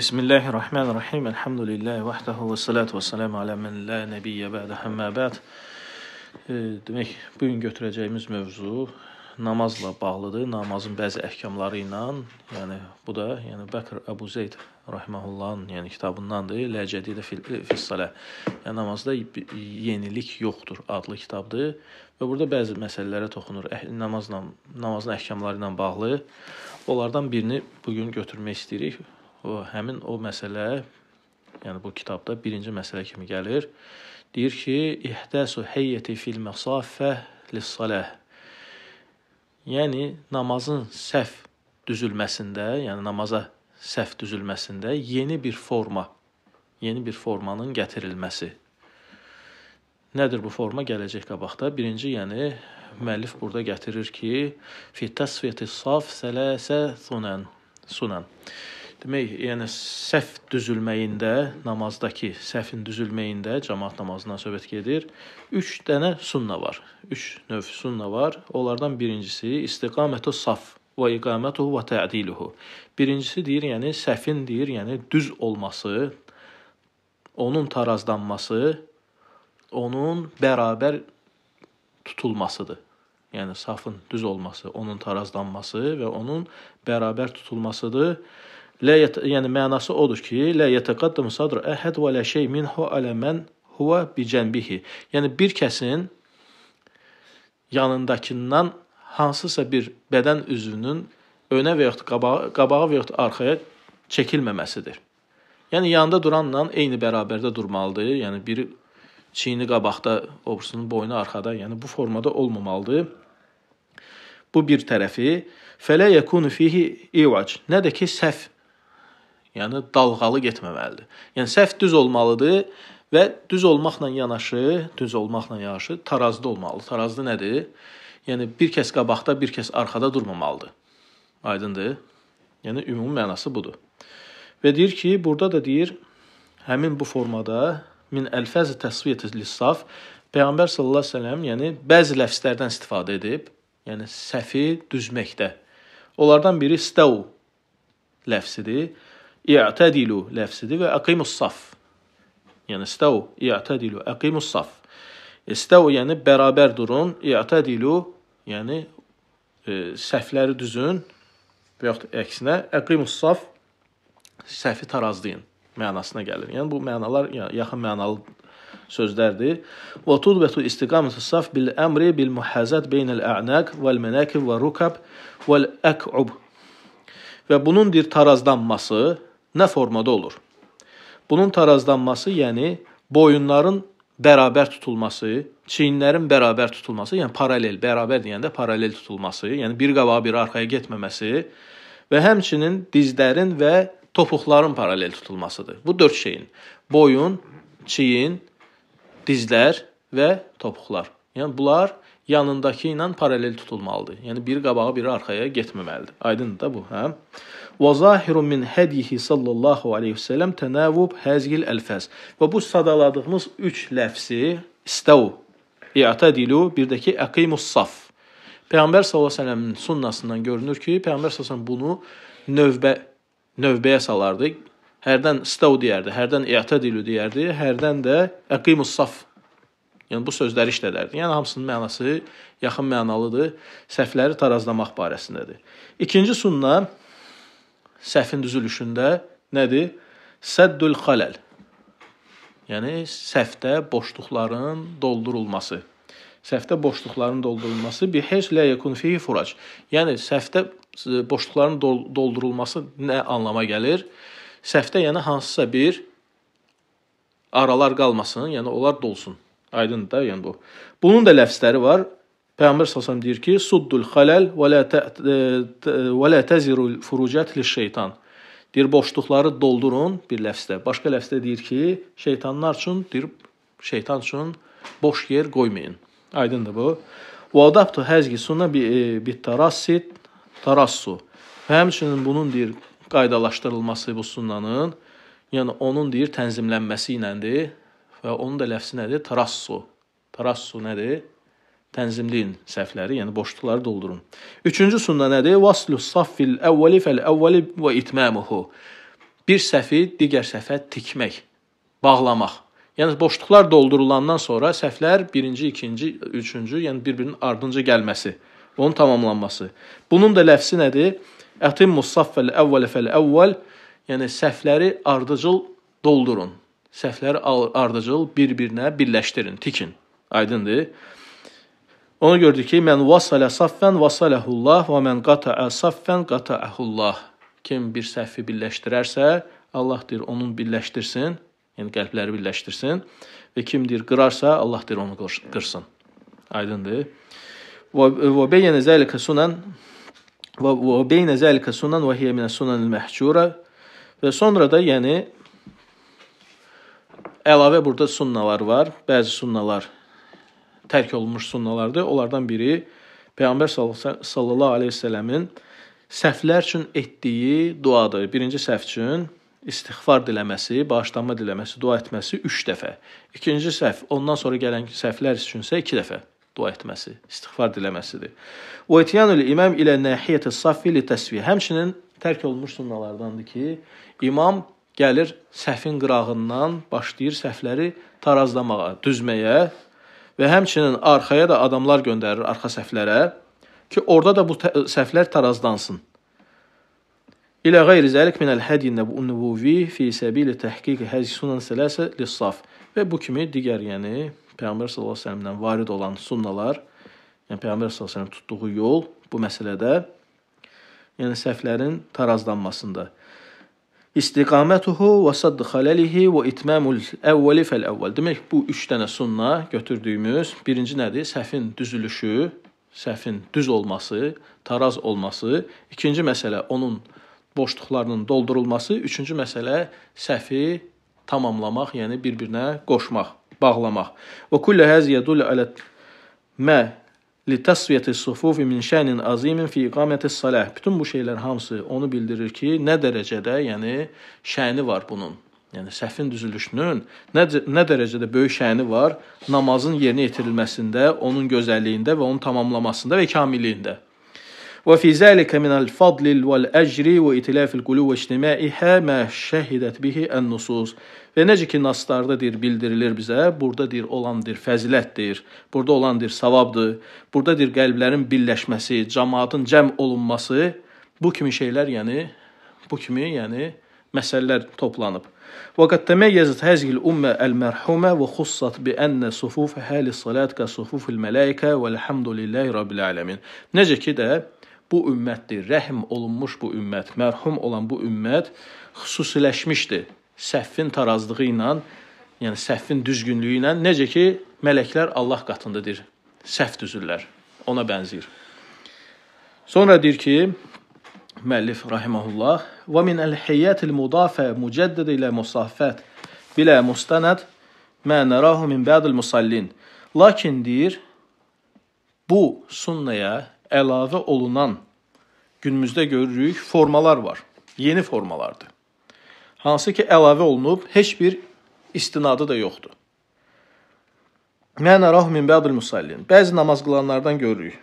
Bismillahirrahmanirrahim. Elhamdülillahi vahdahu ve salatu ve selamu ala men la nebiyyə bədə həmmə bəd. E, demək, bugün götürəcəyimiz mövzu namazla bağlıdır. Namazın bəzi əhkamları ilə, yəni bu da yəni Bəkr Əbu Zeyd rahimehullahın yəni kitabındandır. Ləcədidə fis-salə. Yəni namazda yenilik yoxdur adlı kitabdır və burada bəzi məsələlərə toxunur. Əh, namazla namazın əhkamları ilə bağlı. Onlardan birini bu gün götürmək istəyirik. O həmin o məsələ, yəni bu kitabda birinci məsələ kimi gəlir. Deyir ki, ihdasu heyyəti fil məsafə lis-salah. Yəni namazın səhv düzülməsində, yəni namaza səhv düzülməsində yeni bir forma, yeni bir formanın gətirilməsi. Nədir bu forma gələcək qabaqda? Birinci, yəni müəllif burada gətirir ki, fi tasfiyati saf salasə sunan. Sunan. Demək, yəni səhv düzülməyində, namazdakı səhvin düzülməyində, cemaat namazından söhbət gedir. 3 dənə sunna var. 3 növ sunna var. Onlardan birincisi istiqamətu saf və iqamətuhu və tədiluhu. Birincisi deyir, yəni səhvin deyir, yəni düz olması, onun tarazlanması, onun bərabər tutulmasıdır. Yəni safın düz olması, onun tarazlanması və onun bərabər tutulmasıdır. Lə yət, yəni mənası odur ki, lə yətəqaddəm sadr əhəd və lə şey minhu alə mən huva bicənbihi. Yəni bir kəsin yanındakından hansısa bir bədən üzvünün önə və yaxud qabağa, qabağa və yaxud arxaya çəkilməməsidir. Yəni yanında duranla eyni bərabərdə durmalıdır. Yəni biri çiyini qabaqda, obursunun boynu arxada, yəni bu formada olmamalıdır. Bu bir tərəfi. Fələ yekunu fihi ivac. Nə də ki səhv Yəni dalğalı getməməlidir. Yəni səhv düz olmalıdır və düz olmaqla yanaşı, düz olmaqla yanaşı tarazda olmalı. Tarazda nədir? Yəni bir kəs qabaqda, bir kəs arxada durmamalıdır. Aydındır? Yəni ümumi mənası budur. Və deyir ki, burada da deyir həmin bu formada min əlfəz təsviyət lissaf Peyğəmbər sallallahu əleyhi və səlləm, yəni bəzi ləfzlərdən istifadə edib, yəni səhvi düzməkdə. Onlardan biri stəu ləfzidir i'tədilu ləfsidir və əqimus saf. Yəni istəv, i'tədilu, əqimus saf. İstəv yəni bərabər durun, i'tədilu yəni e, səhfləri düzün və yaxud əksinə əqimus saf səhfi tarazlayın mənasına gəlir. Yəni bu mənalar yəni, yaxın mənalı sözlərdir. Və tudbətu istiqamətus saf bil əmri bil muhazat beynəl a'naq vəl mənakib və rukab vəl ək'ub. Və bunun bir tarazlanması, nə formada olur. Bunun tarazlanması, yəni boyunların bərabər tutulması, çiyinlərin bərabər tutulması, yəni paralel, bərabər deyəndə paralel tutulması, yəni bir qabağa, bir arxaya getməməsi və həmçinin dizlərin və topuqların paralel tutulmasıdır. Bu dörd şeyin: boyun, çiyin, dizlər və topuqlar. Yəni bunlar yanındakı ilə paralel tutulmalıdır. Yəni biri qabağa, biri arxaya getməməlidir. Aydındır da bu, hə? وَظَاهِرٌ مِنْ هَدِيهِ sallallahu aleyhi ve sellem tənəvub həzgil əlfəz. Və bu sadaladığımız üç ləfsi istəv, i'tadilu, bir də ki, əqimus saf. Peyğəmbər sallallahu aleyhi ve sunnasından görünür ki, Peyğəmbər sallallahu bunu növbə növbəyə salardı. Hərdən istəv deyərdi, hərdən i'tadilu deyərdi, hərdən də əqimus saf Yəni bu sözləri işlədərdi. Yəni hamısının mənası yaxın mənalıdır. Səhvləri tarazlamaq barəsindədir. İkinci sunna səhvin düzülüşündə nədir? Səddül xaləl. Yəni səhvdə boşluqların doldurulması. Səhvdə boşluqların doldurulması bi heç la yekun fihi furac. Yəni səhvdə e, boşluqların doldurulması nə anlama gəlir? Səhvdə yəni hansısa bir aralar qalmasın, yəni onlar dolsun. Aydındır da, yəni bu. Bunun da ləfzləri var. Peyğəmbər sallallahu deyir ki, suddul xalal və la e, və la tazirul furucat liş-şeytan. Deyir boşluqları doldurun bir ləfzdə. Başqa ləfzdə deyir ki, şeytanlar üçün, deyir, şeytan üçün boş yer qoymayın. Aydındır bu. Və adabtu həzgi sunna e, bi tarassit tarassu. Və həmçinin bunun deyir qaydalaşdırılması bu sunnanın, yəni onun deyir tənzimlənməsi iləndir və onun da ləfzi nədir? Tarassu. Tarassu nədir? tənzimləyin səhvləri, yəni boşluqları doldurun. Üçüncü sunda nədir? Vaslu saffil əvvəli fəl əvvəli və itmamuhu. Bir səhvi digər səhvə tikmək, bağlamaq. Yəni boşluqlar doldurulandan sonra səhvlər birinci, ikinci, üçüncü, yəni bir-birinin ardınca gəlməsi, onun tamamlanması. Bunun da ləfsi nədir? Ətimmu saffəl əvvəli fəl əvvəl, yəni səhvləri ardıcıl doldurun. Səhvləri ardıcıl bir-birinə birləşdirin, tikin. Aydındır? Onu gördük ki, mən vasalə saffən vasaləhullah və mən qataə saffən qataəhullah. Kim bir səhvi birləşdirərsə, Allah deyir onun birləşdirsin, yəni qəlbləri birləşdirsin və kim deyir qırarsa, Allah deyir onu qırsın. Aydındır? Və beynə zəlikə sunan və beynə zəlikə sunan və hiyə minə sunan məhcura və sonra da yəni əlavə burada sunnalar var. Bəzi sunnalar tərk olunmuş sunnalardır. Onlardan biri Peyğəmbər sallallahu əleyhi və səlləmin səhvlər üçün etdiyi duadır. Birinci səhv üçün istighfar diləməsi, bağışlanma diləməsi, dua etməsi 3 dəfə. İkinci səhv, ondan sonra gələn səhvlər üçünsə 2 dəfə dua etməsi, istighfar diləməsidir. Və etiyanul imam ilə nahiyətə safi li təsvih. Həmçinin tərk olunmuş sunnalardandır ki, imam gəlir səhvin qırağından başlayır səhvləri tarazlamağa, düzməyə, və həmçinin arxaya da adamlar göndərir arxa səhflərə ki, orada da bu səhflər tarazlansın. İlə qeyri zəlik minəl hədin nəbuvi fi səbili təhqiq həzi sunan sələsə lissaf və bu kimi digər, yəni Peyğəmbər sallallahu əleyhi və səlləmdən varid olan sunnalar, yəni Peyğəmbər sallallahu əleyhi və səlləm tutduğu yol bu məsələdə yəni səhflərin tarazlanmasında istiqamətuhu və sadd xaləlihi və itmamul əvvəli fəl əvvəl. Demək bu 3 dənə sunna götürdüyümüz birinci nədir? Səhfin düzülüşü, səhfin düz olması, taraz olması. İkinci məsələ onun boşluqlarının doldurulması, üçüncü məsələ səhfi tamamlamaq, yəni bir-birinə qoşmaq, bağlamaq. Və kullu haziyadul alə mə litasviyəti sufufi min şənin azimin fi iqamətə salah. Bütün bu şeylər hamısı onu bildirir ki, nə dərəcədə, yəni şəni var bunun. Yəni səhvin düzülüşünün nə, nə dərəcədə böyük şəni var namazın yerinə yetirilməsində, onun gözəlliyində və onun tamamlamasında və kamilliyində. وفي ذلك من الفضل والأجر وإتلاف القلوب واجtimaiha ما şəhidət bihi ən-nusus. Və necə ki naslardadır bildirilir bizə, burdadır olandır fəzilətdir, burada olandır savabdır, burdadır qəlblərin birləşməsi, cəmaatın cəm olunması, bu kimi şeylər, yəni bu kimi, yəni məsələlər toplanıb. وقد تميزت هذه الأمة المرحومة وخصت بأن صفوفها للصلاة كصفوف الملائكة والحمد لله رب العالمين. Necə ki də bu ümmətdir, rəhm olunmuş bu ümmət, mərhum olan bu ümmət xüsusiləşmişdir səhvin tarazlığı ilə, yəni səhvin düzgünlüyü ilə, necə ki mələklər Allah qatındadır. Səhv düzürlər. Ona bənzəyir. Sonra deyir ki, müəllif rahimehullah, "Və min el-hiyatil mudafa mujaddad ilə musafat bilə mustanad mə narahu min ba'd musallin Lakin deyir, bu sunnaya əlavə olunan günümüzdə görürük formalar var. Yeni formalardır. Hansı ki əlavə olunub, heç bir istinadı da yoxdur. Mən arahu min ba'dil musallin. Bəzi namaz qılanlardan görürük.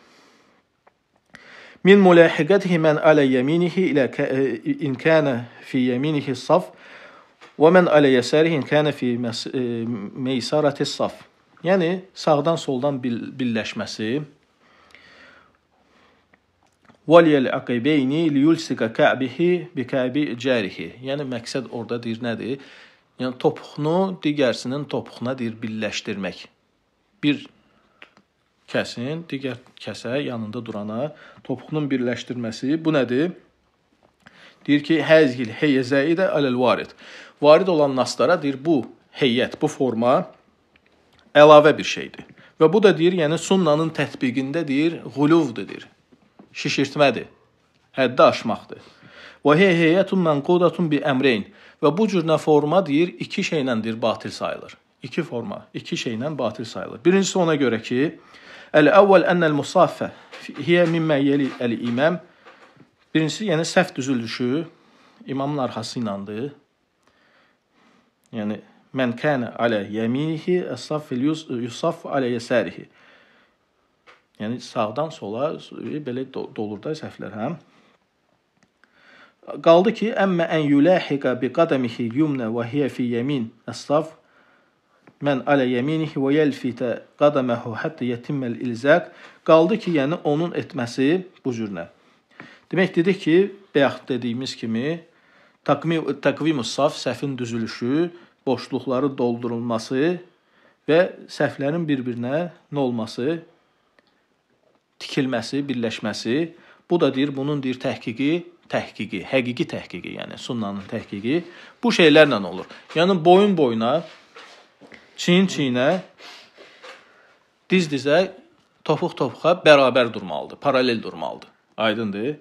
Min mulahiqatihi men ala yaminihi ila e, in kana fi yaminihi saf və men ala yasarihi in kana fi e, meysarati saf. Yəni sağdan soldan birləşməsi, Valiyəl əqibeyni liyulsika kəbihi bikəbi cərihi. Yəni məqsəd orada deyir nədir? Yəni topuğunu digərsinin topuğuna deyir birləşdirmək. Bir kəsin digər kəsə yanında durana topuğunun birləşdirməsi bu nədir? Deyir ki, həzgil heyəzəyi də aləl varid. Varid olan naslara deyir bu heyət, bu forma əlavə bir şeydir. Və bu da deyir, yəni sunnanın tətbiqində deyir, quluvdur deyir şişirtmədir, həddi aşmaqdır. Və heyheyətun mənqudatun bi əmreyn. Və bu cür nə forma deyir, iki şeyləndir batil sayılır. İki forma, iki şeylə batil sayılır. Birincisi ona görə ki, el-əvvəl enel musaffə hiyə mimmə yeli el-imam. Birincisi, yəni səhv düzülüşü imamın arxası iləndir. Yəni men kana ala yamihi as-saff yusaf ala yasarihi. Yəni sağdan sola belə dolur da səhvlər, hə? Qaldı ki, əmmə ən yulahiqa bi qadamihi yumna və hiya fi yamin as-saf men ala yaminihi və yelfita qadamahu hatta yetimma al-ilzaq. Qaldı ki, yəni onun etməsi bu cürnə. Demək dedik ki, bayaq dediyimiz kimi takvim takvimus saf səhvin düzülüşü, boşluqları doldurulması və səhvlərin bir-birinə nə olması tikilməsi, birləşməsi, bu da deyir bunun deyir təhqiqi, təhqiqi, həqiqi təhqiqi, yəni sunnanın təhqiqi bu şeylərlə olur. Yəni boyun boyuna, çiyin çiyinə, diz dizə, topuq topuğa bərabər durmalıdır, paralel durmalıdır. Aydındır?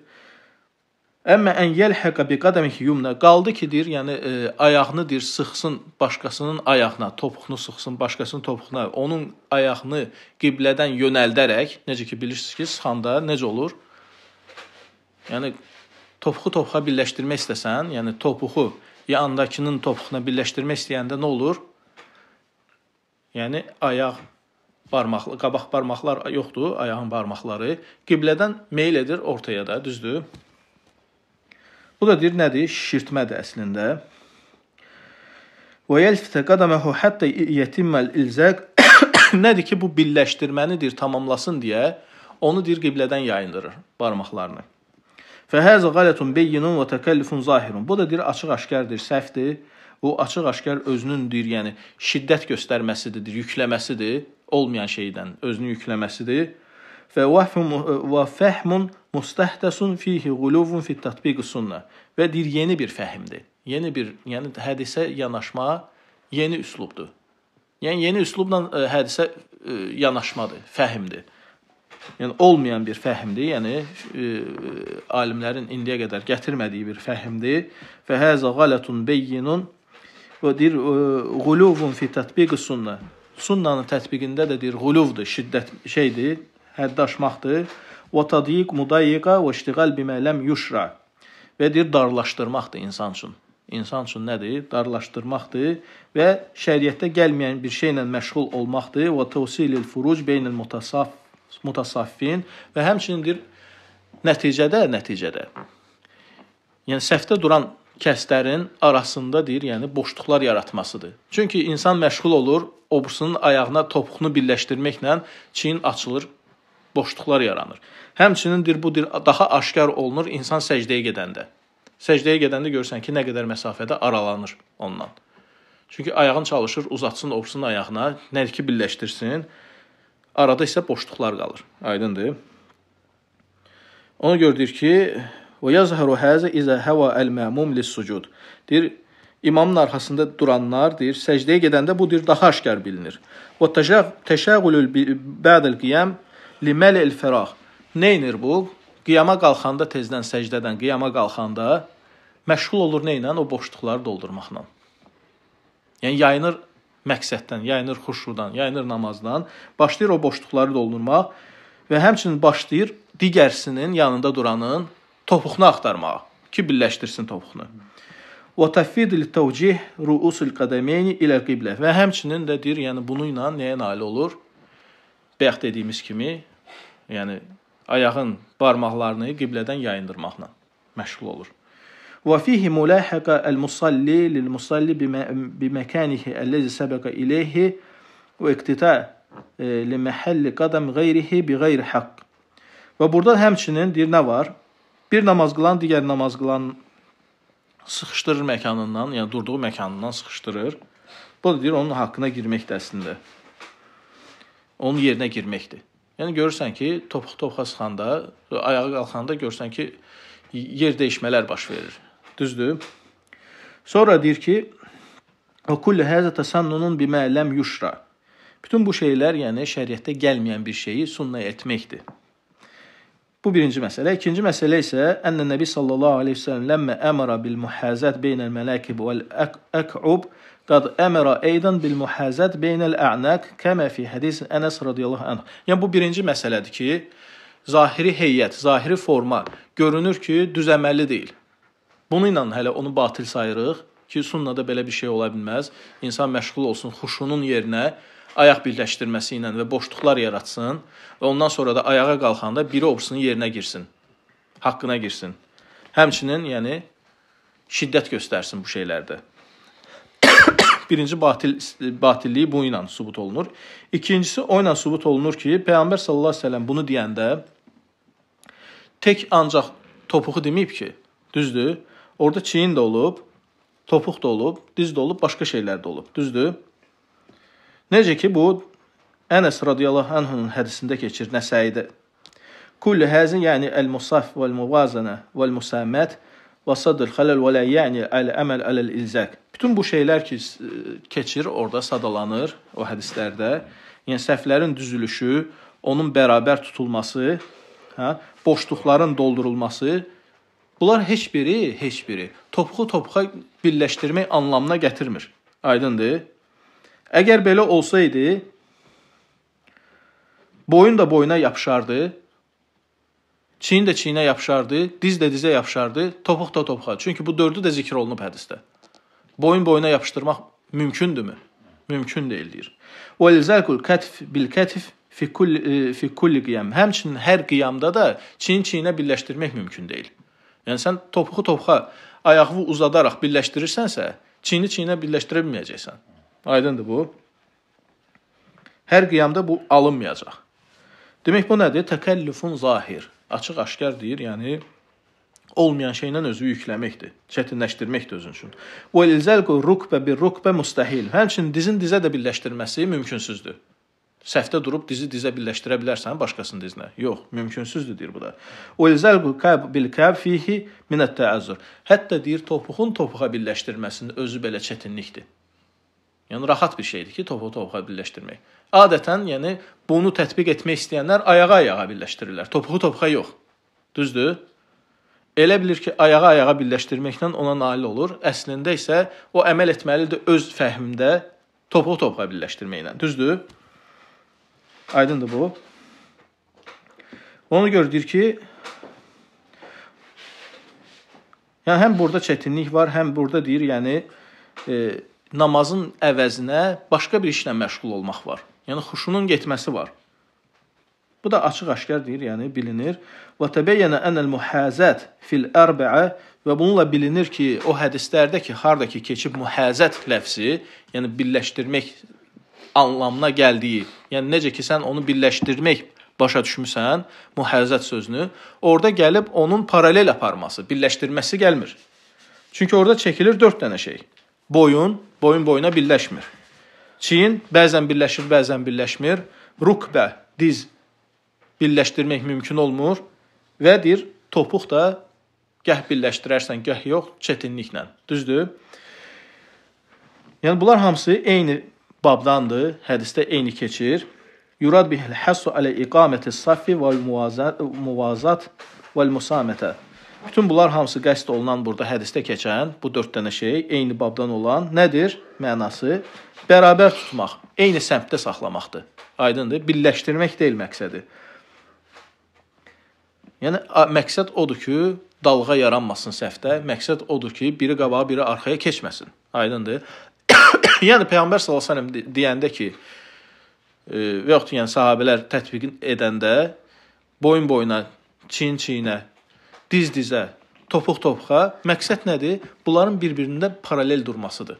Əmmə ən yəlhəqə bi qadəmihi yumna qaldı ki, deyir, yəni e, ayağını deyir sıxsın başqasının ayağına, topuğunu sıxsın başqasının topuğuna, onun ayağını qiblədən yönəldərək, necə ki bilirsiniz ki, sıxanda necə olur? Yəni topuğu topuğa birləşdirmək istəsən, yəni topuğu yandakının topuğuna birləşdirmək istəyəndə nə olur? Yəni ayaq barmaq, qabaq barmaqlar yoxdur, ayağın barmaqları qiblədən meyl edir ortaya da, düzdür? Bu da deyir nədir? Şişirtmədir əslində. Və yəlfitə qadamahu hatta yetimmal ilzaq. Nədir ki, bu birləşdirməni deyir tamamlasın deyə onu deyir qiblədən yayındırır barmaqlarını. Fəhəzə qalətun beyinun və təkəllüfun zahirun. Bu da deyir açıq-aşkardır, səhvdir. Bu açıq-aşkar özünün deyir, yəni şiddət göstərməsidir, deyir, yükləməsidir, olmayan şeydən özünü yükləməsidir və fəhmun mustəhdəsun fihi quluvun fit tətbiq sünnə və deyir yeni bir fəhimdir. Yeni bir, yəni hədisə yanaşma yeni üslubdur. Yəni yeni üslubla ə, e, hədisə ə, e, yanaşmadır, fəhimdir. Yəni olmayan bir fəhimdir, yəni ə, e, alimlərin indiyə qədər gətirmədiyi bir fəhimdir. Və həza qalatun beyinun və deyir quluvun fi tətbiq sünnə. Sunnanın tətbiqində də deyir quluvdur, şiddət şeydir, həddi aşmaqdır. Və tadiq mudayiqa və iştiqal bimə ləm yuşra. Və deyir darlaşdırmaqdır insan üçün. İnsan üçün nədir? Darlaşdırmaqdır və şəriətdə gəlməyən bir şeylə məşğul olmaqdır. Və təvsilil furuc beynəl mutasaf mutasaffin və həmçindir nəticədə nəticədə. Yəni səhvdə duran kəslərin arasında deyir, yəni boşluqlar yaratmasıdır. Çünki insan məşğul olur, obursunun ayağına topuğunu birləşdirməklə çiyin açılır, boşluqlar yaranır. Həmçinindir bu dir daha aşkar olunur insan səcdəyə gedəndə. Səcdəyə gedəndə görsən ki, nə qədər məsafədə aralanır ondan. Çünki ayağın çalışır, uzatsın obsun ayağına, nə ki birləşdirsin. Arada isə boşluqlar qalır. Aydındır? Ona görə deyir ki, "Və yazharu haza iza hawa al-ma'mum lis-sucud." Deyir, imamın arxasında duranlar deyir, səcdəyə gedəndə bu deyir daha aşkar bilinir. "Və təşəğulul ba'dal qiyam Liməl el fərah. Neynir bu? Qiyama qalxanda tezdən səcdədən qiyama qalxanda məşğul olur nə ilə? O boşluqları doldurmaqla. Yəni yayınır məqsəddən, yayınır xuşudan, yayınır namazdan, başlayır o boşluqları doldurmaq və həmçinin başlayır digərsinin yanında duranın topuğunu axtarmağa ki, birləşdirsin topuğunu. Və təfvid il təvcih ruusul qadamayn ilə qiblə. Və həmçinin də deyir, yəni bunu ilə nəyə nail olur? Bəxt dediyimiz kimi, yəni ayağın barmaqlarını qiblədən yayındırmaqla məşğul olur. Və fihi mulahaqa al-musalli lil-musalli biməkanihi allazi sabaqa ilayhi və iqtita e, li mahalli qadam ghayrihi bighayri haqq. Və burada həmçinin deyir nə var? Bir namaz qılan digər namaz qılan sıxışdırır məkanından, yəni durduğu məkanından sıxışdırır. Bu da deyir onun haqqına girmək də əslində onun yerinə girməkdir. Yəni görürsən ki, topuq topuğa sıxanda, ayağa qalxanda görürsən ki, yer dəyişmələr baş verir. Düzdür? Sonra deyir ki, "Və kullu haza tasannunun bima lam yushra." Bütün bu şeylər, yəni şəriətdə gəlməyən bir şeyi sunna etməkdir. Bu birinci məsələ. İkinci məsələ isə Ənnə Nəbi sallallahu əleyhi və səlləm ləmmə əmara bil muhazat beynəl məlakib vəl ək'ub -ək Qad əmərə eydən bil muhazət beynəl ə'naq kəmə fi hədis Ənəs radiyallahu anh. Yəni bu birinci məsələdir ki, zahiri heyət, zahiri forma görünür ki, düz əməlli deyil. Bunu ilə hələ onu batil sayırıq ki, sunnada belə bir şey ola bilməz. İnsan məşğul olsun xuşunun yerinə ayaq birləşdirməsi ilə və boşluqlar yaratsın və ondan sonra da ayağa qalxanda biri obsunun yerinə girsin. Haqqına girsin. Həmçinin, yəni şiddət göstərsin bu şeylərdə. Birinci batil, batilliyi bu ilə sübut olunur. İkincisi o ilə sübut olunur ki, Peyğəmbər sallallahu əleyhi və səlləm bunu deyəndə tək ancaq topuğu deməyib ki, düzdür? Orda çiyin də olub, topuq da olub, diz də olub, başqa şeylər də olub, düzdür? Necə ki bu Ənəs radiyallahu anhunun hədisində keçir Nəsəidə. Kullu hazin, yəni el-musaf vəl-muvazana vəl-musamat və sadr xələl və la yəni əl əməl ələl ilzak. Bütün bu şeylər ki e, keçir orada sadalanır o hədislərdə. Yəni səhvlərin düzülüşü, onun bərabər tutulması, hə, boşluqların doldurulması bunlar heç biri, heç biri topxu topxa birləşdirmək anlamına gətirmir. Aydındır? Əgər belə olsaydı, boyun da boyuna yapışardı Çiyin də çiyinə yapışardı, diz də dizə yapışardı, topuq da topuğa. Çünki bu dördü də zikr olunub hədisdə. Boyun boyuna yapışdırmaq mümkündürmü? Mümkün deyil deyir. Velzakul katf bil katf fi kulli e, fi kulli qiyam. Həmçinin hər qiyamda da çiyin çiyinə birləşdirmək mümkün deyil. Yəni sən topuğu topuğa, ayağı uzadaraq birləşdirirsənsə, çiyini çiyinə birləşdirə bilməyəcəksən. Aydındır bu? Hər qiyamda bu alınmayacaq. Demək bu nədir? Təkəllüfün zahir açıq-aşkar deyir, yəni olmayan şeylə özü yükləməkdir, çətinləşdirməkdir özün üçün. Bu elzəlqu rukbə bir rukbə müstəhil. Həmçinin dizin dizə də birləşdirməsi mümkünsüzdür. Səhvdə durub dizi dizə birləşdirə bilərsən başqasının dizinə. Yox, mümkünsüzdür deyir bu da. Elzəlqu kab bil kab fihi min at-ta'azzur. Hətta deyir topuğun topuğa birləşdirməsinin özü belə çətinlikdir. Yəni rahat bir şeydir ki, topu topuğa birləşdirmək. Adətən, yəni bunu tətbiq etmək istəyənlər ayağa-ayağa birləşdirirlər. Topuğu topuğa yox. Düzdür? Elə bilir ki, ayağa-ayağa birləşdirməklə ona nail olur. Əslində isə o əməl etməlidir öz fəhmində topuğu topuğa birləşdirməklə. Düzdür? Aydındır bu? Ona görə deyir ki, yəni həm burada çətinlik var, həm burada deyir, yəni e, namazın əvəzinə başqa bir işlə məşğul olmaq var. Yəni xuşunun getməsi var. Bu da açıq-aşkar deyir, yəni bilinir. Və təbəyyənə enəl muhazat fil arba'a və bununla bilinir ki, o hədislərdə ki, harda ki keçib muhazat ləfzi, yəni birləşdirmək anlamına gəldiyi, yəni necə ki sən onu birləşdirmək başa düşmüsən, muhazat sözünü, orada gəlib onun paralel aparması, birləşdirməsi gəlmir. Çünki orada çəkilir 4 dənə şey boyun boyun boyuna birləşmir. Çiyin bəzən birləşir, bəzən birləşmir. Rukbə, diz birləşdirmək mümkün olmur və deyir, topuq da gəh birləşdirərsən, gəh yox, çətinliklə. Düzdür? Yəni bunlar hamısı eyni babdandır, hədisdə eyni keçir. Yurad bihil hasu alə iqaməti safi və muvazat və musamətə. Bütün bunlar hamısı qəsd olunan burada hədisdə keçən bu 4 dənə şey eyni babdan olan nədir? Mənası bərabər tutmaq, eyni səmtdə saxlamaqdır. Aydındır? Birləşdirmək deyil məqsədi. Yəni məqsəd odur ki, dalğa yaranmasın səhvdə. Məqsəd odur ki, biri qabağa, biri arxaya keçməsin. Aydındır? yəni peyğəmbər sallallahu əleyhi və səlləm deyəndə ki, e, və yaxud yəni sahabelər tətbiq edəndə boyun boyuna, çiyin çiyinə diz-dizə, topuq-topuğa məqsəd nədir? Bunların bir-birində paralel durmasıdır.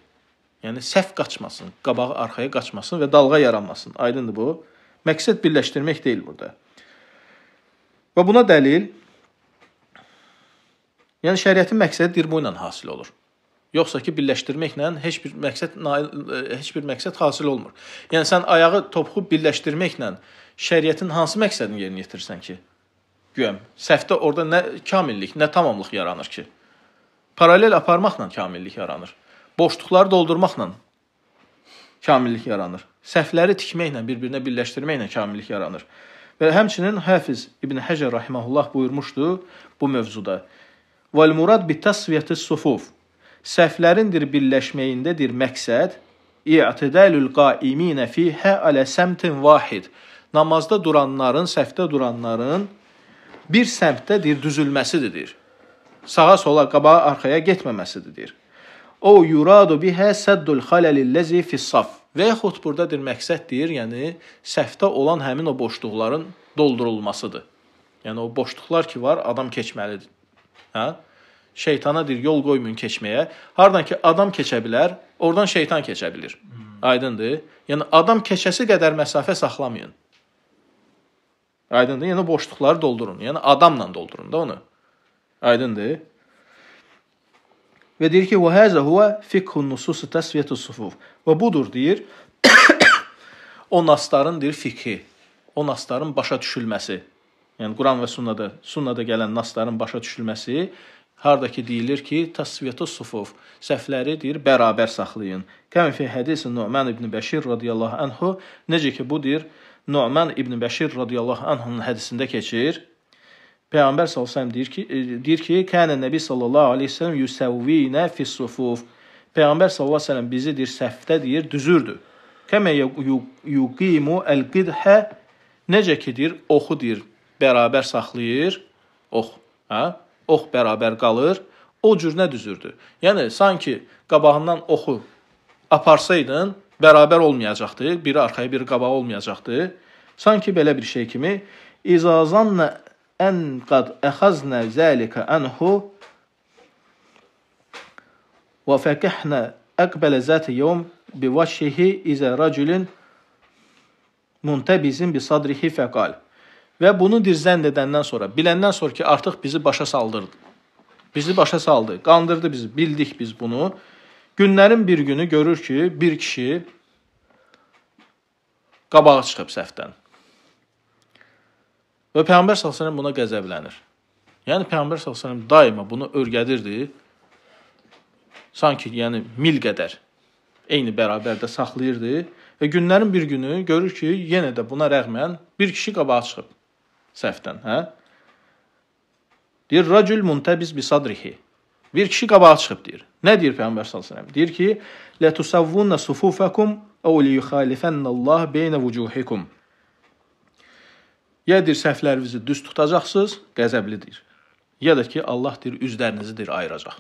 Yəni səhv qaçmasın, qabağa, arxaya qaçmasın və dalğa yaranmasın. Aydındır bu? Məqsəd birləşdirmək deyil burada. Və buna dəlil yəni şəriətin məqsədi dir bu ilə hasil olur. Yoxsa ki birləşdirməklə heç bir məqsəd e, heç bir məqsəd hasil olmur. Yəni sən ayağı topuğu birləşdirməklə şəriətin hansı məqsədini yerinə yetirsən ki? Güyəm, səhvdə orada nə kamillik, nə tamamlıq yaranır ki? Paralel aparmaqla kamillik yaranır. Boşluqları doldurmaqla kamillik yaranır. Səhvləri tikməklə, bir-birinə birləşdirməklə kamillik yaranır. Və həmçinin Hafiz İbn Həcər rahimehullah buyurmuşdu bu mövzuda. Vel murad bi tasfiyati sufuf. Səhvlərindir birləşməyindədir məqsəd i'tidalul qaimin fiha ala samtin vahid. Namazda duranların, səhvdə duranların bir səmtdə deyir düzülməsidir deyir. Sağa sola, qabağa, arxaya getməməsidir deyir. O yuradu bihə səddul xalalillezi fis-saf. Və yaxud burada deyir məqsəd deyir, yəni səhvdə olan həmin o boşluqların doldurulmasıdır. Yəni o boşluqlar ki var, adam keçməlidir. Hə? Şeytana deyir yol qoymayın keçməyə. Hardan ki adam keçə bilər, oradan şeytan keçə bilir. Hmm. Aydındır? Yəni adam keçəsi qədər məsafə saxlamayın. Aydındır? Yəni boşluqları doldurun. Yəni adamla doldurun da onu. Aydındır? Və deyir ki, "Və hazə huwa fikhun nusus tasfiyatu sufuf." Və budur deyir o nasların deyir fikhi, o nasların başa düşülməsi. Yəni Quran və Sunnada, Sunnada gələn nasların başa düşülməsi harda ki deyilir ki, tasfiyatu sufuf, səhvləri deyir bərabər saxlayın. Kəmi fi hadisin Nu'man ibn Bəşir radiyallahu anhu necə ki bu deyir Nu'man ibn Bəşir radiyallahu anhunun hədisində keçir. Peyğəmbər sallallahu deyir ki, e, deyir ki, "Kənə Nəbi sallallahu əleyhi və səlləm yusəvvinə fis-sufuf." Peyğəmbər sallallahu əleyhi və səlləm bizi deyir səfdə deyir düzürdü. Kəmə yuqimu el-qidhə necə ki deyir oxu deyir bərabər saxlayır, ox, hə? Ox bərabər qalır. O cür nə düzürdü? Yəni sanki qabağından oxu aparsaydın, bərabər olmayacaqdı, biri arxaya, biri qabağa olmayacaqdı. Sanki belə bir şey kimi izazanna ən qad əxazna zəlikə anhu və fəkihna əqbələ zəti yom bi vəşhihi izə rəculin muntəbizin bi sadrihi fəqal. Və bunu dirzənd edəndən sonra, biləndən sonra ki, artıq bizi başa saldırdı. Bizi başa saldı, qandırdı bizi, bildik biz bunu. Günlərin bir günü görür ki, bir kişi qabağa çıxıb səhvdən. Və Peyğəmbər sallallahu əleyhi və səlləm buna qəzəblənir. Yəni Peyğəmbər sallallahu əleyhi və səlləm daima bunu örgədirdi. Sanki yəni mil qədər eyni bərabərdə saxlayırdı və günlərin bir günü görür ki, yenə də buna rəğmən bir kişi qabağa çıxıb səhvdən, hə? Deyir, racül muntabiz bi sadrihi. Bir kişi qabağa çıxıb deyir. Nə deyir Peyğəmbər sallallahu əleyhi və səlləm? Deyir ki: "La tusavvunna sufufakum aw li yukhalifanna Allah bayna wujuhikum." Ya deyir səhvlərinizi düz tutacaqsınız, qəzəblidir. Ya da ki Allah deyir üzlərinizi deyir ayıracaq.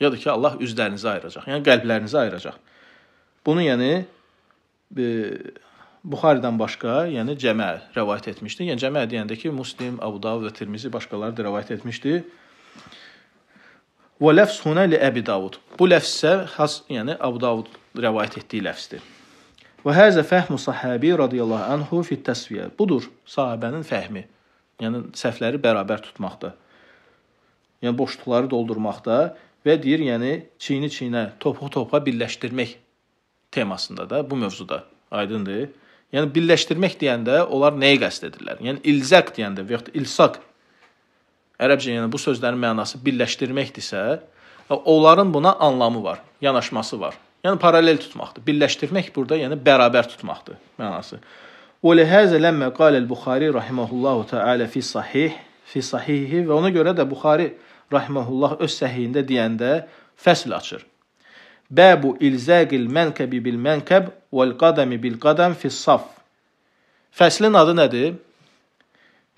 Ya da ki Allah üzlərinizi ayıracaq, yəni qəlblərinizi ayıracaq. Bunu yəni e, Buxaridən başqa, yəni cəmə rəvayət etmişdi. Yəni cəmə deyəndə ki, Müslim, Əbu Davud və Tirmizi başqaları da rəvayət etmişdi. Və ləfs huna li Əbi Davud. Bu ləfs isə has, yəni Əbu Davud rəvayət etdiyi ləfsdir. Və həzə fəhmu sahabi radiyallahu anhu fi təsviyə. Budur sahabənin fəhmi. Yəni səhvləri bərabər tutmaqda. Yəni boşluqları doldurmaqda və deyir, yəni çiyni çiyinə, topuğu topuğa birləşdirmək temasında da bu mövzuda. Aydındır? Yəni birləşdirmək deyəndə onlar nəyi qəsd edirlər? Yəni ilzaq deyəndə və ya ilsaq ərəbcə yəni bu sözlərin mənası birləşdirməkdirsə, e, onların buna anlamı var, yanaşması var. Yəni paralel tutmaqdır. Birləşdirmək burada yəni bərabər tutmaqdır mənası. Olehəzə ləmmə qalel Buxari rahimehullah taala fi sahih fi sahihi və ona görə də Buxari rahimehullah öz səhihində deyəndə fəsil açır. Bəbu ilzaqil mənkəbi bil mənkəb vəl qadami bil qadam fi saf. Fəslin adı nədir?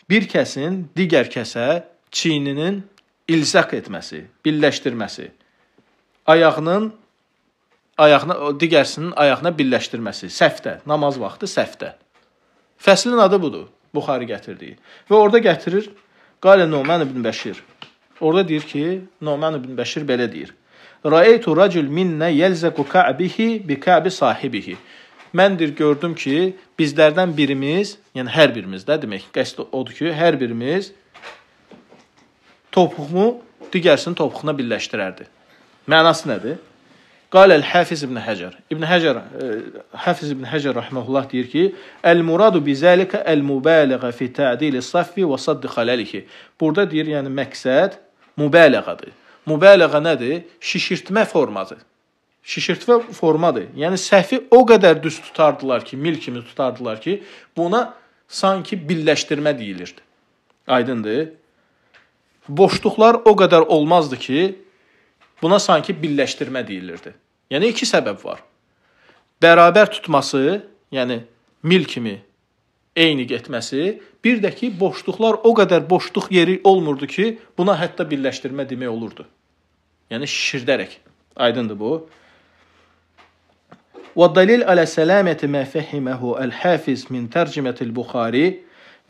Bir kəsin digər kəsə çiyninin ilzaq etməsi, birləşdirməsi. Ayağının ayağına digərsinin ayağına birləşdirməsi, səhvdə, namaz vaxtı səhvdə. Fəslin adı budur. Buxari gətirdiyi. Və orada gətirir Qale Numan ibn Bəşir. Orada deyir ki, Numan ibn Bəşir belə deyir. Ra'aytu racul minna yalzaku ka'bihi bi ka'bi sahibihi. Məndir gördüm ki, bizlərdən birimiz, yəni hər birimizdə demək, qəsd odur ki, hər birimiz topuğumu digərsinin topuğuna birləşdirərdi. Mənası nədir? Qaləl e, Hafiz ibn Həcər. İbn Həcər Hafiz ibn Həcər rahmehullah deyir ki, "El-muradu bizalika el-mubaligha fi ta'dil as-saffi və sadd xalalihi." Burada deyir, yəni məqsəd mübaləğədir. Mübaləğə nədir? Şişirtmə formasıdır. Şişirtmə formadır. Yəni səhvi o qədər düz tutardılar ki, mil kimi tutardılar ki, buna sanki birləşdirmə deyilirdi. Aydındır? boşluqlar o qədər olmazdı ki, buna sanki birləşdirmə deyilirdi. Yəni iki səbəb var. Bərabər tutması, yəni mil kimi eyni getməsi, bir də ki, boşluqlar o qədər boşluq yeri olmurdu ki, buna hətta birləşdirmə demək olurdu. Yəni şişirdərək. Aydındır bu. Və dəlil alə salaməti mə fəhiməhu el-Hafiz min tərcümətil Buxari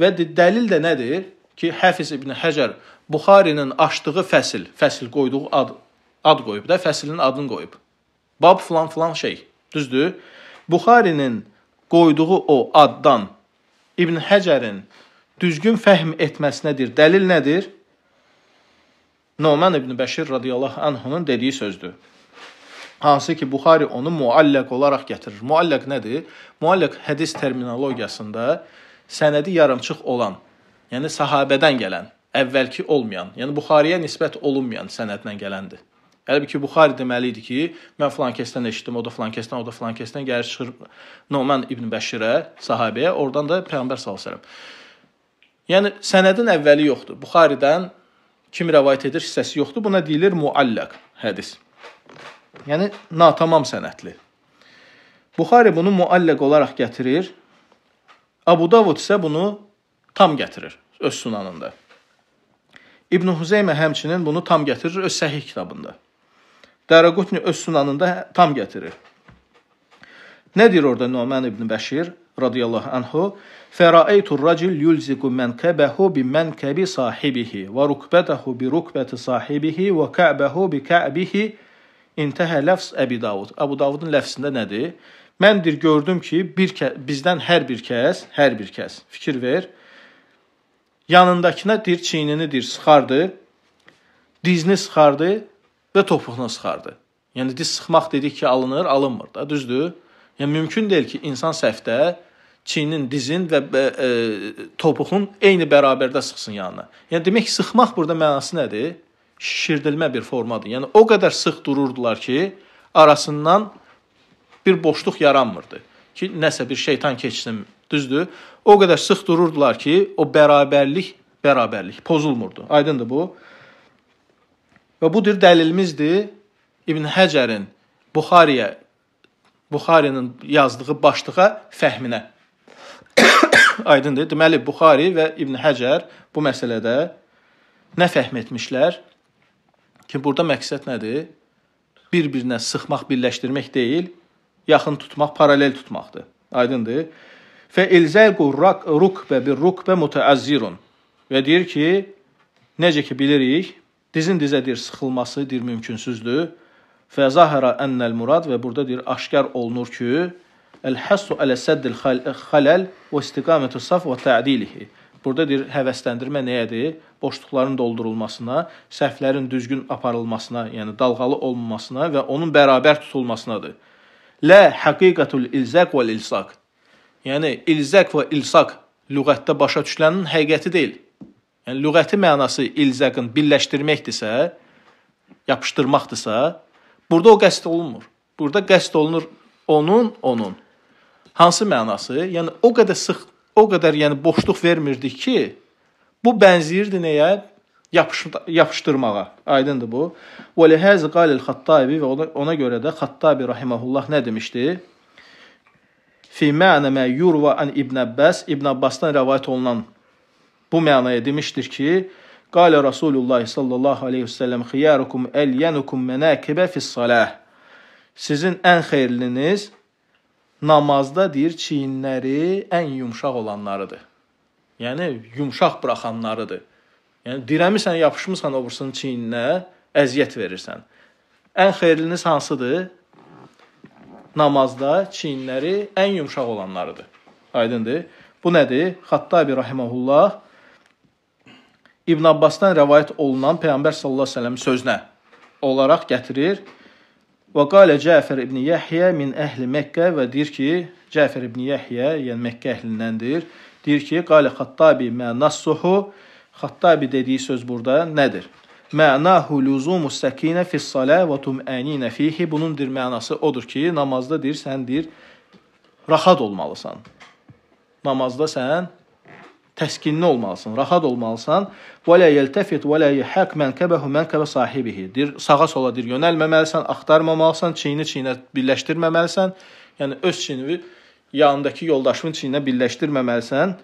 və dəlil də nədir? Ki, Hafiz İbn Həcər Buxarinin açdığı fəsil, fəsil qoyduğu ad, ad qoyub da, fəsilin adını qoyub. Bab filan filan şey, düzdür? Buxarinin qoyduğu o addan İbn Həcərin düzgün fəhm etməsi nədir? Dəlil nədir? Noman ibn Bəşir radiyallahu anhunun dediyi sözdür. Hansı ki, Buxari onu muallaq olaraq gətirir. Muallaq nədir? Muallaq hədis terminologiyasında sənədi yarımçıq olan, yəni sahabədən gələn əvvəlki olmayan, yəni Buxariyə nisbət olunmayan sənədlə gələndir. Halbuki Buxari deməli idi ki, mən filan kəsdən eşitdim, o da filan kəsdən, o da filan kəsdən gəlir çıxır Numan ibn Bəşirə, sahabeyə, oradan da Peyğəmbər sallallahu əleyhi və səlləm. Yəni sənədin əvvəli yoxdur. Buxaridən kim rivayet edir hissəsi yoxdur. Buna deyilir muallaq hədis. Yəni natamam sənədli. Buxari bunu muallaq olaraq gətirir. Abu Davud isə bunu tam gətirir öz sunanında. İbn Huzeymə həmçinin bunu tam gətirir öz səhih kitabında. Dəraqutni öz sunanında tam gətirir. Nə deyir orada Numan ibn Bəşir radiyallahu anhu? Fəraitu racul yulziqu mankabahu bi mankabi sahibihi və rukbatahu bi rukbati sahibihi və ka'bahu bi ka'bihi. İntəhə ləfz Əbi Davud. Əbu Davudun ləfzində nədir? Mən dir gördüm ki, bir bizdən hər bir kəs, hər bir kəs fikir ver, yanındakına dir çiynini dir sıxardı, dizini sıxardı və topuğuna sıxardı. Yəni diz sıxmaq dedik ki, alınır, alınmır da, düzdür? Yəni mümkün deyil ki, insan səhvdə çiynin, dizin və e, topuğun eyni bərabərdə sıxsın yanına. Yəni demək ki, sıxmaq burada mənası nədir? Şişirdilmə bir formadır. Yəni o qədər sıx dururdular ki, arasından bir boşluq yaranmırdı ki, nəsə bir şeytan keçsin Düzdür? O qədər sıx dururdular ki, o bərabərlik, bərabərlik pozulmurdu. Aydındır bu? Və budur dəlilimizdir İbn Həcərin Buxariyə Buxarinin yazdığı başlığa fəhminə. Aydındır? Deməli Buxari və İbn Həcər bu məsələdə nə fəhm etmişlər? Ki burada məqsəd nədir? Bir-birinə sıxmaq, birləşdirmək deyil, yaxın tutmaq, paralel tutmaqdır. Aydındır? Fə ilzəqu rukbə bir rukbə mütəəzzirun. Və deyir ki, necə ki bilirik, dizin dizədir sıxılması dir mümkünsüzdür. Fə zahara ennel murad və burada deyir aşkar olunur ki, el-hassu ala saddil xalal və istiqamətu saf və ta'dilihi. Burada deyir həvəsləndirmə nəyədir? Boşluqların doldurulmasına, səhvlərin düzgün aparılmasına, yəni dalğalı olmamasına və onun bərabər tutulmasınadır. La haqiqatul ilzaq və ilsaq. Yəni ilzaq və ilsaq lüğətdə başa düşülənin həqiqəti deyil. Yəni lüğəti mənası ilzaqın birləşdirməkdirsə, yapışdırmaqdırsa, burada o qəsd olunmur. Burada qəsd olunur onun, onun. Hansı mənası? Yəni o qədər sıx, o qədər yəni boşluq vermirdik ki, bu bənzəyirdi nəyə? Yapış, yapışdırmağa. Aydındır bu. Və lehəz qalil Xattabi və ona görə də Xattabi rahimehullah nə demişdi? fi məna mə yurva an İbn Abbas, İbn Abbasdan rəvayət olunan bu mənaya demişdir ki, qalə Rasulullah sallallahu alayhi və sallam xiyarukum elyanukum manakibə fi's-salah. Sizin ən xeyirliniz namazda deyir çiyinləri ən yumşaq olanlarıdır. Yəni yumşaq buraxanlarıdır. Yəni dirəmisən, yapışmısan o birinin çiyninə, əziyyət verirsən. Ən xeyirliniz hansıdır? namazda çiyinləri ən yumşaq olanlarıdır. Aydındır? Bu nədir? Xattabi rahimehullah İbn Abbasdan rəvayət olunan Peyğəmbər sallallahu əleyhi və səlləm sözünə olaraq gətirir. Və qalə Cəfər ibn Yəhyə min əhli Məkkə və deyir ki, Cəfər ibn Yəhyə, yəni Məkkə əhlindəndir. Deyir ki, qalə Xattabi mə nassuhu Xattabi dediyi söz burada nədir? Mənahu lüzumu səkinə fi salə və tum'aninə fihi. Bunundir mənası odur ki, namazda deyir, sən deyir, rahat olmalısan. Namazda sən təskinli olmalısan, rahat olmalısan. Və la yeltefit və la yahak mənkabahu mənkaba sahibihi. Dir sağa sola dir yönəlməməlisən, axtarmamalısan, çiyini çiyinə birləşdirməməlisən. Yəni öz çiyinini yanındakı yoldaşının çiyinə birləşdirməməlisən.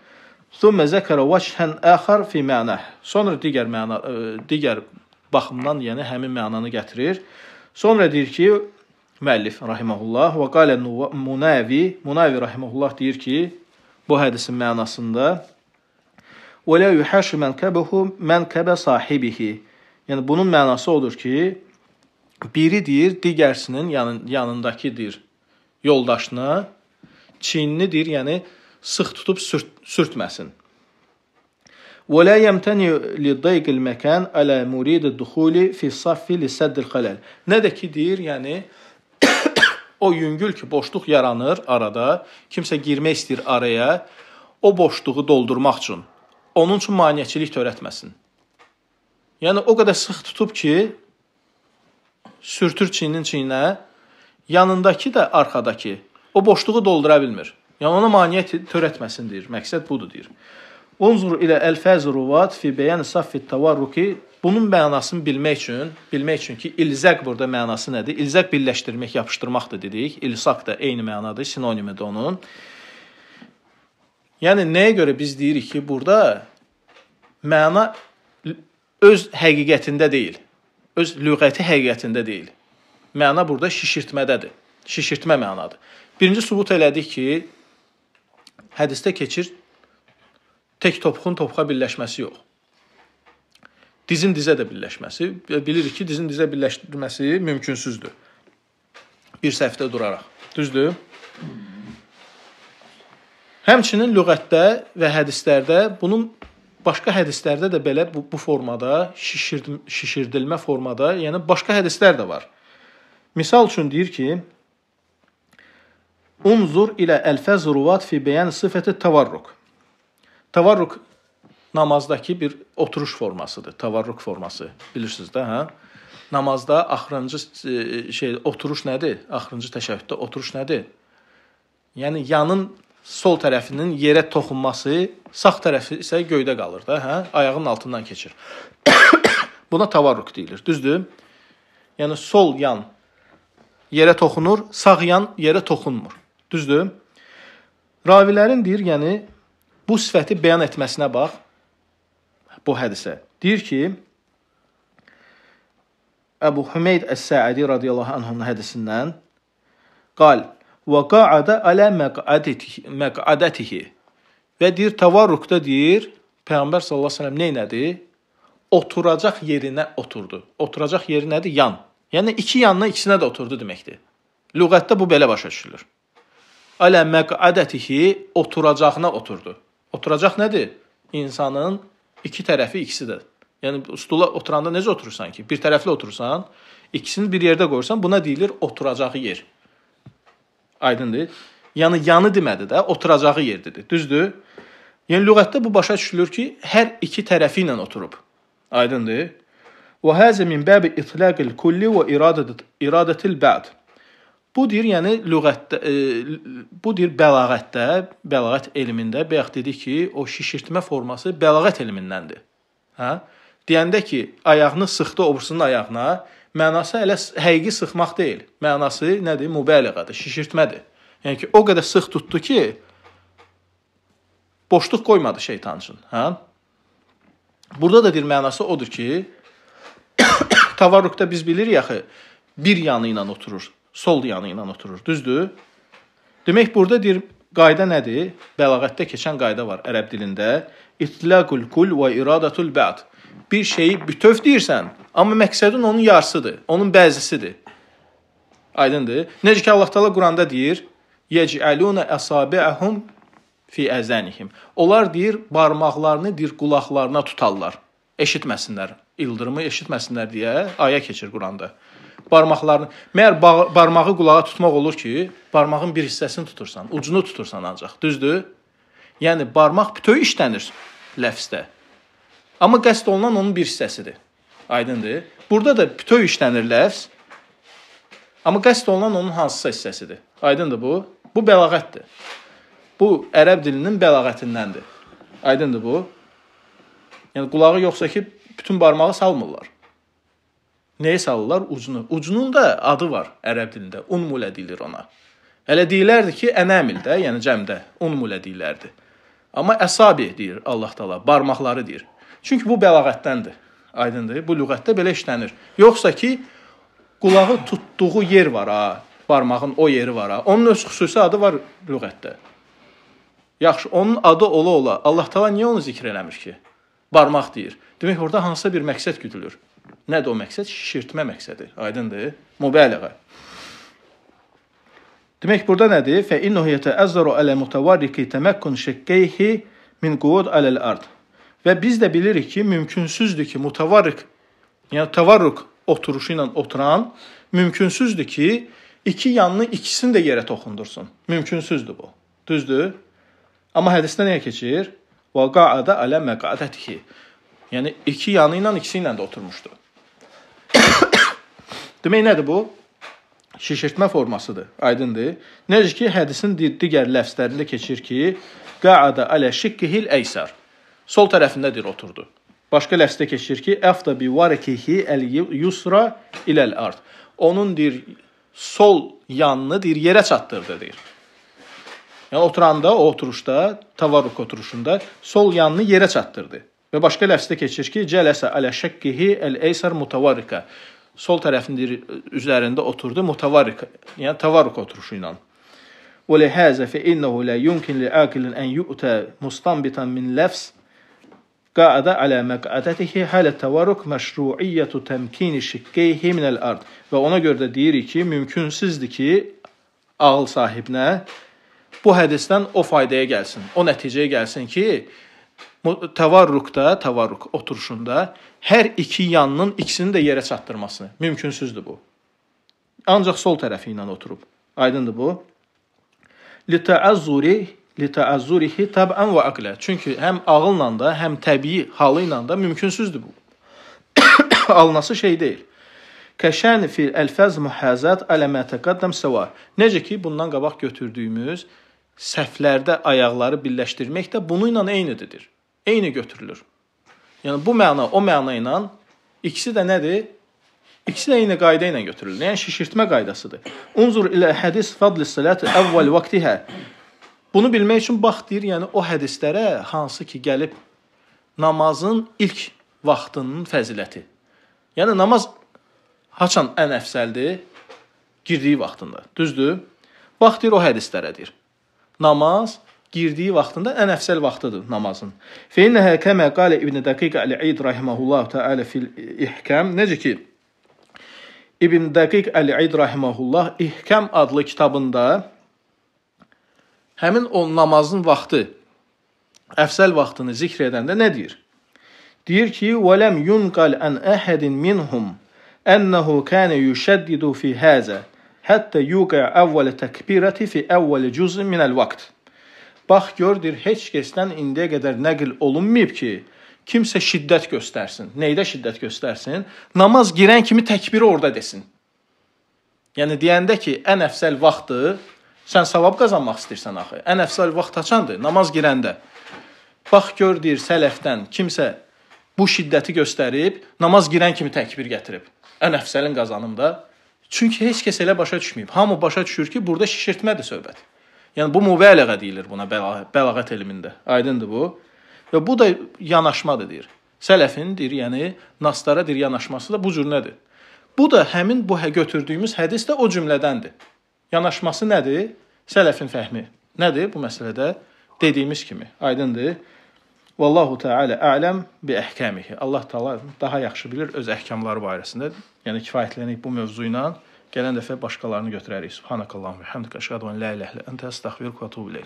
Summa zəkara vəşhən əxər fi mənəh. Sonra digər məna e, digər baxımdan, yəni həmin mənanı gətirir. Sonra deyir ki, müəllif rahimehullah və qala Munavi, Munavi rahimehullah deyir ki, bu hədisin mənasında və la yuhashu men kabahu men kaba sahibihi. Yəni bunun mənası odur ki, biri deyir digərsinin yanın, yəni yanındakı deyir yoldaşına çiynini deyir, yəni sıx tutub sürt, sürtməsin. Və la yamtani li dayq al makan ala murid ad-dukhul fi saff li sadd al-xalal. Nə də ki deyir, yəni o yüngül ki boşluq yaranır arada, kimsə girmək istəyir araya, o boşluğu doldurmaq üçün onun üçün maneəçilik törətməsin. Yəni o qədər sıx tutub ki, sürtür çiynin çiyinə, yanındakı da arxadakı o boşluğu doldura bilmir. Yəni ona maneə törətməsin deyir. Məqsəd budur deyir. Unzur ilə əlfəz ruvat fi beyan saffi tavarruki bunun mənasını bilmək üçün, bilmək üçün ki, ilzaq burada mənası nədir? İlzaq birləşdirmək, yapışdırmaqdır dedik. İlsaq da eyni mənadır, sinonimidir onun. Yəni nəyə görə biz deyirik ki, burada məna öz həqiqətində deyil. Öz lüğəti həqiqətində deyil. Məna burada şişirtmədədir. Şişirtmə mənadır. Birinci sübut elədik ki, hədisdə keçir, tək topxun topxa birləşməsi yox. Dizin dizə də birləşməsi, bilirik ki, dizin dizə birləşdirməsi mümkünsüzdür. Bir səhvdə duraraq. Düzdür? Həmçinin lüğətdə və hədislərdə bunun başqa hədislərdə də belə bu, bu formada şişirdim, şişirdilmə formada, yəni başqa hədislər də var. Misal üçün deyir ki, Unzur ilə əlfəz ruvat fi beyan sifəti tavarruk. Tavarruk namazdakı bir oturuş formasıdır. Tavarruk forması. Bilirsiniz də, hə? Namazda axırıncı e, şey oturuş nədir? Axırıncı təşəhhüddə oturuş nədir? Yəni yanın sol tərəfinin yerə toxunması, sağ tərəfi isə göydə qalır da, hə? Ayağının altından keçir. Buna tavarruk deyilir, düzdür? Yəni sol yan yerə toxunur, sağ yan yerə toxunmur. Düzdür? Ravilərin deyir, yəni bu sifəti bəyan etməsinə bax bu hədisə. Deyir ki, Əbu Hümeyd Əs-Səədi radiyallahu anhunun hədisindən qal və qa'ada alə məqadətihi və deyir təvarrukda deyir Peyğəmbər sallallahu əleyhi və səlləm nə elədi? Oturacaq yerinə oturdu. Oturacaq yeri nədir? Yan. Yəni iki yanına ikisinə də oturdu deməkdir. Lüğətdə bu belə başa düşülür. Alə məqadətihi oturacağına oturdu. Oturacaq nədir? İnsanın iki tərəfi ikisidir. Yəni stula oturanda necə oturursan ki? Bir tərəfli oturursan, ikisini bir yerdə qoyursan, buna deyilir oturacağı yer. Aydındır? Yəni yanı demədi də, oturacağı yerdir. Düzdür? Yəni lüğətdə bu başa düşülür ki, hər iki tərəfi ilə oturub. Aydındır? Və hazə min bəbi itlaqil kulli və iradət iradətil bəd. Bu deyir, yəni lüğətdə e, bu deyir bəlağətdə, bəlağət elmində bayaq dedik ki, o şişirtmə forması bəlağət elmindəndir. Hə? Deyəndə ki, ayağını sıxdı obursunun ayağına, mənası elə həqiqi sıxmaq deyil. Mənası nədir? Mübaliğədir, şişirtmədir. Yəni ki, o qədər sıx tutdu ki, boşluq qoymadı şeytan üçün, hə? Burada da deyir mənası odur ki, tavarrukda biz bilirik axı, bir yanı ilə oturur sol yanı ilə oturur, düzdür? Demək burada deyir qayda nədir? Bəlağətdə keçən qayda var ərəb dilində. İtlaqul kul və iradatul ba'd. Bir şeyi bütöv deyirsən, amma məqsədin onun yarısıdır, onun bəzisidir. Aydındır? Necə ki Allah Taala Quranda deyir: "Yec'aluna asabi'ahum fi azanihim." Onlar deyir barmaqlarını deyir qulaqlarına tutarlar, eşitməsinlər, ildırımı eşitməsinlər deyə aya keçir Quranda barmaqlarını, məyər barmağı qulağa tutmaq olur ki, barmağın bir hissəsini tutursan, ucunu tutursan ancaq, düzdür? Yəni barmaq bütöv işlənir ləfsdə. Amma qəsd olunan onun bir hissəsidir. Aydındır? Burada da bütöv işlənir ləfs. Amma qəsd olunan onun hansısa hissəsidir. Aydındır bu? Bu bəlağətdir. Bu ərəb dilinin bəlağətindəndir. Aydındır bu? Yəni qulağı yoxsa ki bütün barmağı salmırlar. Nəyə salırlar? Ucunu. Ucunun da adı var ərəb dilində. Unmulə deyilir ona. Hələ deyirlərdi ki, ənamil də, yəni cəmdə unmulə deyirlərdi. Amma əsabi deyir Allah təala, barmaqları deyir. Çünki bu bəlağətdəndir. Aydındır? Bu lüğətdə belə işlənir. Yoxsa ki, qulağı tutduğu yer var ha, barmağın o yeri var ha. Onun öz xüsusi adı var lüğətdə. Yaxşı, onun adı ola ola Allah təala niyə onu zikr eləmir ki? Barmaq deyir. Demək orada hansısa bir məqsəd güdülür. Nədir o məqsəd? Şişirtmə məqsədi. Aydındır? Mübələğə. Demək burada nədir? Fə innahu yata'azzaru ala mutawarriki tamakkun şakkayhi min qud alal ard. Və biz də bilirik ki, mümkünsüzdür ki, mutavarrik, yəni tavarruk oturuşu ilə oturan mümkünsüzdür ki, iki yanını ikisini də yerə toxundursun. Mümkünsüzdür bu. Düzdür? Amma hədisdə nəyə keçir? Və qaada alə məqadətihi. Yəni iki yanı ilə ikisi ilə də oturmuşdu. Demək nədir bu? Şişirtmə formasıdır. Aydındır? Necə ki hədisin digər ləfzlərində keçir ki, qaada alə şikkihil əysər. Sol tərəfindədir oturdu. Başqa ləfzdə keçir ki, əfda bi varikihi el yusra iləl ard. Onun deyir sol yanını deyir yerə çatdırdı deyir. Yəni oturanda, o oturuşda, tavarruk oturuşunda sol yanını yerə çatdırdı. Və başqa ləfsdə keçir ki, cələsə alə şəkkihi el-eysər mutavarrika. Sol tərəfinin üzərində oturdu mutavarrik, yəni tavarruk oturuşu ilə. Və lehəzə fe innehu la yumkin li akilin an yu'ta mustanbitan min lafz qa'ada alə məq'adətihi hələ təvarruk məşruiyyətu təmkini şikkeyhi minəl ard. Və ona görə də deyirik ki, mümkünsüzdür ki, ağıl sahibinə bu hədisdən o faydaya gəlsin, o nəticəyə gəlsin ki, təvarruqda, təvarruq oturuşunda hər iki yanının ikisini də yerə çatdırmasını mümkünsüzdür bu. Ancaq sol tərəfi ilə oturub. Aydındır bu? Lita'azzuri lita'azzurihi tab'an və aqla. Çünki həm ağılla da, həm təbii halı ilə də mümkünsüzdür bu. Alınası şey deyil. Kəşən fil əlfaz muhazat alə mə təqaddam səva. Necə ki bundan qabaq götürdüyümüz səhflərdə ayaqları birləşdirmək də bunu ilə eynidir eyni götürülür. Yəni bu məna o məna ilə ikisi də nədir? İkisi də eyni qayda ilə götürülür. Yəni şişirtmə qaydasıdır. Unzur ilə hədis fadl salati əvvəl vaxtihə. Bunu bilmək üçün bax deyir, yəni o hədislərə hansı ki gəlib namazın ilk vaxtının fəziləti. Yəni namaz haçan ən əfsəldir? Girdiyi vaxtında. Düzdür? Bax deyir o hədislərə deyir. Namaz girdiyi vaxtında ən əfsəl vaxtıdır namazın. Feinə həkəmə qalə İbn Dəqiq əl-İd rahimehullah təala fil ihkam necə ki İbn Dəqiq əl-İd rahimehullah İhkam adlı kitabında həmin o namazın vaxtı əfsəl vaxtını zikr edəndə nə deyir? Deyir ki: "Vələm yunqal an ahadin minhum ennehu kana yushaddidu fi haza hatta yuqa awwal takbirati fi awwal juz'in min al-vaqt." Bax gördür, heç kəsdən indiyə qədər nəql olunmayıb ki, kimsə şiddət göstərsin. Nəydə şiddət göstərsin? Namaz girən kimi təkbiri orada desin. Yəni deyəndə ki, ən əfsəl vaxtdır, sən savab qazanmaq istəyirsən axı. Ən əfsəl vaxt açandır, namaz girəndə. Bax gör deyir sələfdən kimsə bu şiddəti göstərib, namaz girən kimi təkbir gətirib. Ən əfsəlin qazanımda. Çünki heç kəs elə başa düşməyib. Hamı başa düşür ki, burada şişirtmədir söhbət. Yəni bu mübələğə deyilir buna bəlağət, bəlağət elmində. Aydındır bu? Və bu da yanaşmadır deyir. Sələfin deyir, yəni naslara deyir yanaşması da bu cür nədir? Bu da həmin bu hə-, götürdüyümüz hədis də o cümlədəndir. Yanaşması nədir? Sələfin fəhmi. Nədir bu məsələdə dediyimiz kimi? Aydındır? Vallahu Teala a'lam bi ehkamihi. Allah Teala daha yaxşı bilir öz əhkamları barəsində. Yəni kifayətlənib bu mövzu ilə. Gələn dəfə başqalarını götürərik. Subhanakallahumma hamdika əşhadu an la ilaha illa entə əstəğfiruka və etûbü